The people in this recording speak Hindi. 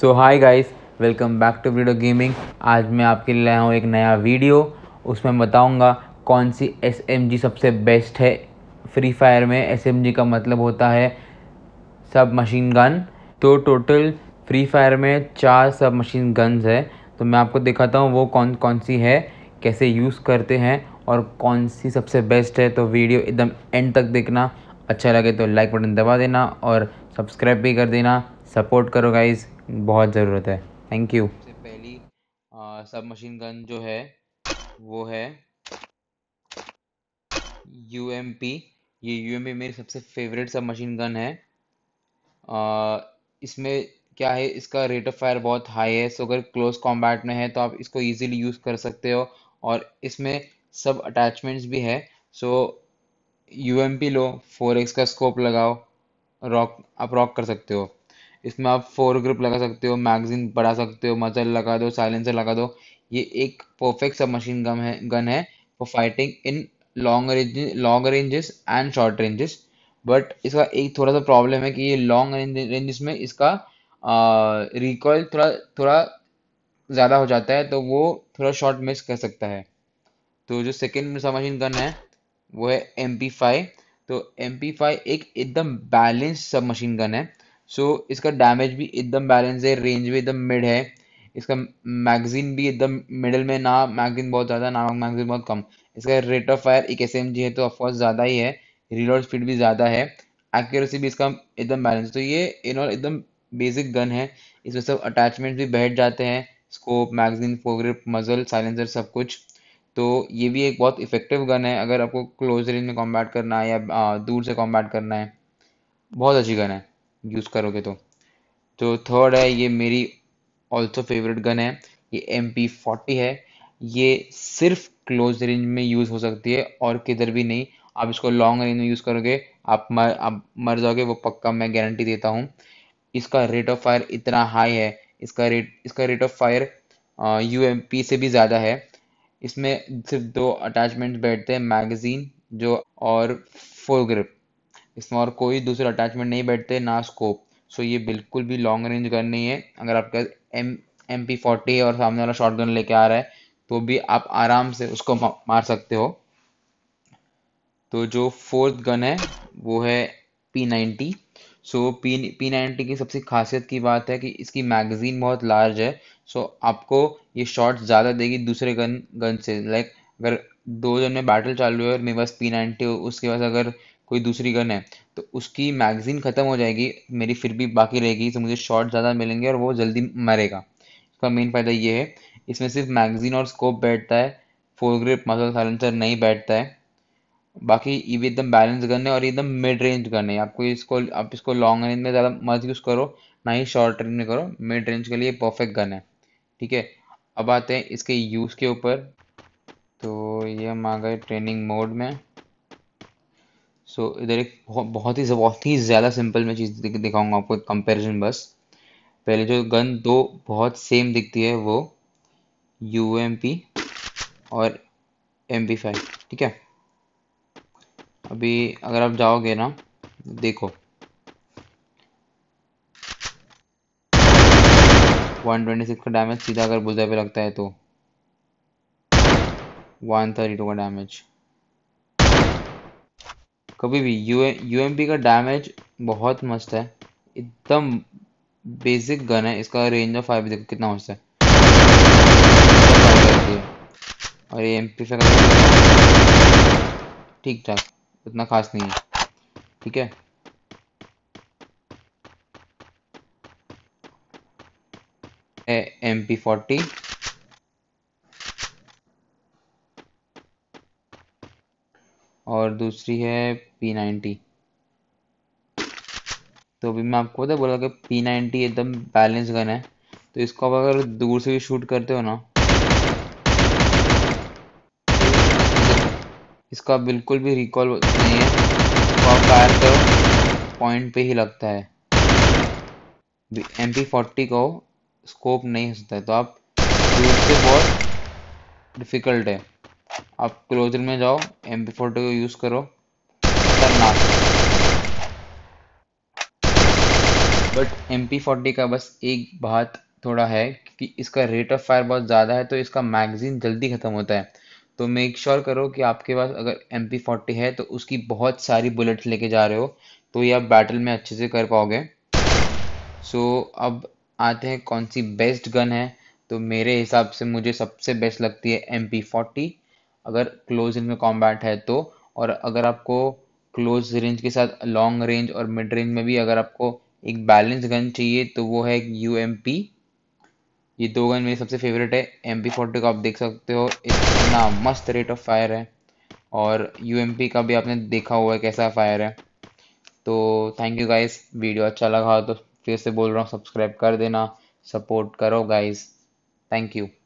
so hi guys welcome back to video gaming आज मैं आपके लिए आया हूँ एक नया वीडियो उसमें बताऊँगा कौन सी एस सबसे बेस्ट है फ्री फायर में एस का मतलब होता है सब मशीन गन तो टोटल फ्री फायर में चार सब मशीन गन्स है तो मैं आपको दिखाता हूँ वो कौन कौन सी है कैसे यूज़ करते हैं और कौन सी सबसे बेस्ट है तो वीडियो एकदम एंड तक देखना अच्छा लगे तो लाइक बटन दबा देना और सब्सक्राइब भी कर देना सपोर्ट करो गाइस बहुत ज़रूरत है थैंक यू पहली सब मशीन गन जो है वो है यू एम पी ये यू एम पी मेरी सबसे फेवरेट सब मशीन गन है आ, इसमें क्या है इसका रेट ऑफ फायर बहुत हाई है सो अगर क्लोज कॉम्बैट में है तो आप इसको इजीली यूज़ कर सकते हो और इसमें सब अटैचमेंट्स भी है सो यू एम पी लो फोर एक्स का स्कोप लगाओ रॉक आप रॉक कर सकते हो इसमें आप फोर ग्रुप लगा सकते हो मैगजीन बढ़ा सकते हो मजल लगा दो साइलेंसर लगा दो ये एक परफेक्ट सब मशीन गन है गन है for fighting in long range long ranges and short ranges but इसका एक थोड़ा सा प्रॉब्लम है कि ये लॉन्ग रेंज रेंजेस में इसका रिकॉल थोड़ा थोड़ा ज़्यादा हो जाता है तो वो थोड़ा शॉर्ट मिस कर सकता है तो जो सेकेंड सब मशीन गन है वो है एम पी फाइव तो एम पी फाइव एक एकदम बैलेंस सब मशीन गन है सो so, इसका डैमेज भी एकदम बैलेंस है रेंज भी एकदम मिड है इसका मैगजीन भी एकदम मिडल में ना मैगजीन बहुत ज़्यादा ना मैगजीन बहुत कम इसका रेट ऑफ फायर एक एस एम जी है तो ऑफकोर्स ज़्यादा ही है रिलोड स्पीड भी ज़्यादा है एक्यूरेसी भी इसका एकदम बैलेंस तो ये इन और एकदम बेसिक गन है इसमें सब अटैचमेंट भी बैठ जाते हैं स्कोप मैगजीन फोग्रिप मजल साइलेंसर सब कुछ तो ये भी एक बहुत इफेक्टिव गन है अगर आपको क्लोज रेंज में कॉम्बैट करना है या दूर से कॉम्बैट करना है बहुत अच्छी गन है यूज़ करोगे तो तो थर्ड है ये मेरी ऑल्सो फेवरेट गन है ये एम पी फोर्टी है ये सिर्फ क्लोज रेंज में यूज़ हो सकती है और किधर भी नहीं आप इसको लॉन्ग रेंज में यूज़ करोगे आप मर आप मर जाओगे वो पक्का मैं गारंटी देता हूँ इसका रेट ऑफ फायर इतना हाई है इसका रेट इसका rate of fire U M P से भी ज़्यादा है इसमें सिर्फ दो अटैचमेंट बैठते हैं मैगज़ीन जो और फोर ग्रिप इसमें और कोई दूसरा अटैचमेंट नहीं बैठते ना स्कोप सो ये बिल्कुल भी लॉन्ग रेंज गन नहीं है अगर आपका एम एम पी फोर्टी और सामने वाला शॉर्ट गन लेके आ रहा है तो भी आप आराम से उसको मार सकते हो तो जो फोर्थ गन है वो है P ninety so P P ninety की सबसे खासियत की बात है कि इसकी मैगजीन बहुत लार्ज है सो so, आपको ये शॉट्स ज़्यादा देगी दूसरे गन गन से लाइक अगर दो जन में बैटल चालू है और मेरे पास पी नाइनटी उसके पास अगर कोई दूसरी गन है तो उसकी मैगजीन ख़त्म हो जाएगी मेरी फिर भी बाकी रहेगी तो मुझे शॉट ज़्यादा मिलेंगे और वो जल्दी मरेगा इसका मेन फ़ायदा ये है इसमें सिर्फ मैगजीन और स्कोप बैठता है फोर ग्रिप मसल साइलेंसर नहीं बैठता है बाकी ये भी एकदम बैलेंस गन है और एकदम मिड रेंज गन है आपको इसको आप इसको लॉन्ग रेंज में ज़्यादा मत यूज़ करो ना ही शॉर्ट रेंज में करो मिड रेंज के लिए परफेक्ट गन है ठीक है अब आते हैं इसके यूज़ के ऊपर तो ये हम आ गए ट्रेनिंग मोड में सो so, इधर एक बहुत ही बहुत ही ज़्यादा सिंपल मैं चीज़ दिखाऊंगा आपको कंपैरिजन बस पहले जो गन दो बहुत सेम दिखती है वो यू एम पी और एम पी फाइव ठीक है अभी अगर आप जाओगे ना देखो वन ट्वेंटी सिक्स का डैमेज सीधा अगर बुलदा पे लगता है तो थर्टी टू का डैमेज कभी भी यू यूएमपी का डैमेज बहुत मस्त है एकदम बेसिक गन है इसका रेंज ऑफ फायर देखो कितना मस्त है और ये एम पी ठीक ठाक उतना खास नहीं है ठीक है एम पी फोर्टी और दूसरी है पी नाइन्टी तो अभी मैं आपको पता बोला कि पी नाइन्टी एकदम बैलेंस गन है तो इसको आप अगर दूर से भी शूट करते हो ना इसका बिल्कुल भी रिकॉल नहीं है तो आप फायर करो पॉइंट पे ही लगता है एम पी फोर्टी को स्कोप नहीं हो सकता है तो आप दूर से बहुत डिफ़िकल्ट है आप क्लोजर में जाओ एम पी फोर्टी को यूज़ करो खतरनाक बट एम पी फोर्टी का बस एक बात थोड़ा है कि इसका रेट ऑफ फायर बहुत ज़्यादा है तो इसका मैगजीन जल्दी ख़त्म होता है तो मेक श्योर करो कि आपके पास अगर एम पी फोर्टी है तो उसकी बहुत सारी बुलेट्स लेके जा रहे हो तो ये आप बैटल में अच्छे से कर पाओगे सो so, अब आते हैं कौन सी बेस्ट गन है तो मेरे हिसाब से मुझे सबसे बेस्ट लगती है एम पी फोर्टी अगर क्लोज रेंज में कॉम्बैट है तो और अगर आपको क्लोज रेंज के साथ लॉन्ग रेंज और मिड रेंज में भी अगर आपको एक बैलेंस गन चाहिए तो वो है यू एम पी ये दो गन मेरी सबसे फेवरेट है एम पी फोर्टी का आप देख सकते हो इतना मस्त रेट ऑफ फायर है और यू एम पी का भी आपने देखा हुआ है कैसा फायर है तो थैंक यू गाइस वीडियो अच्छा लगा तो फिर से बोल रहा हूँ सब्सक्राइब कर देना सपोर्ट करो गाइस थैंक यू